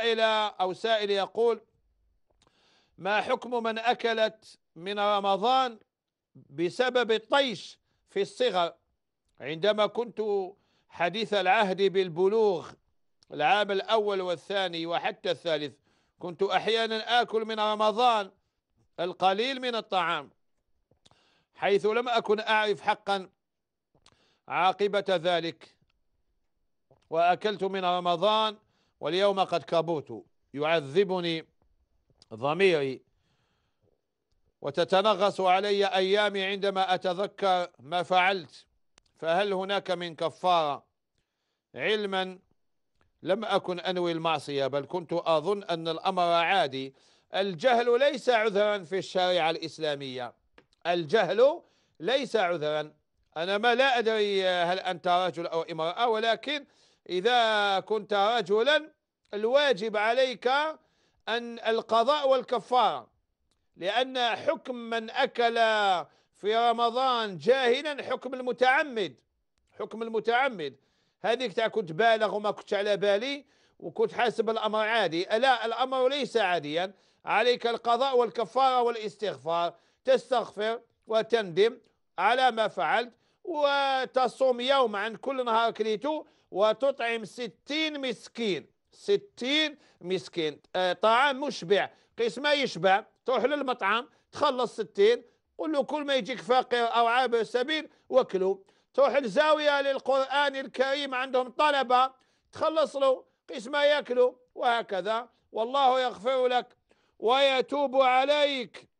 إلى أو سائل يقول ما حكم من أكلت من رمضان بسبب الطيش في الصغر عندما كنت حديث العهد بالبلوغ العام الأول والثاني وحتى الثالث كنت أحيانا آكل من رمضان القليل من الطعام حيث لم أكن أعرف حقا عاقبة ذلك وأكلت من رمضان واليوم قد كبوت يعذبني ضميري وتتنغص علي أيامي عندما أتذكر ما فعلت فهل هناك من كفارة علما لم أكن أنوي المعصية بل كنت أظن أن الأمر عادي الجهل ليس عذرا في الشريعة الإسلامية الجهل ليس عذرا أنا ما لا أدري هل أنت رجل أو امرأة ولكن إذا كنت رجلا الواجب عليك أن القضاء والكفارة لأن حكم من أكل في رمضان جاهلا حكم المتعمد حكم المتعمد هذيك تاع كنت بالغ وما كنتش على بالي وكنت حاسب الأمر عادي لا الأمر ليس عاديا عليك القضاء والكفارة والاستغفار تستغفر وتندم على ما فعلت وتصوم يوم عن كل نهار كليته وتطعم ستين مسكين ستين مسكين آه، طعام مشبع قيس ما يشبع تروح للمطعم تخلص ستين قل له كل ما يجيك فقير أو عابر سبيل وكله تروح الزاوية للقرآن الكريم عندهم طلبة تخلص له قيس ما يأكله وهكذا والله يغفر لك ويتوب عليك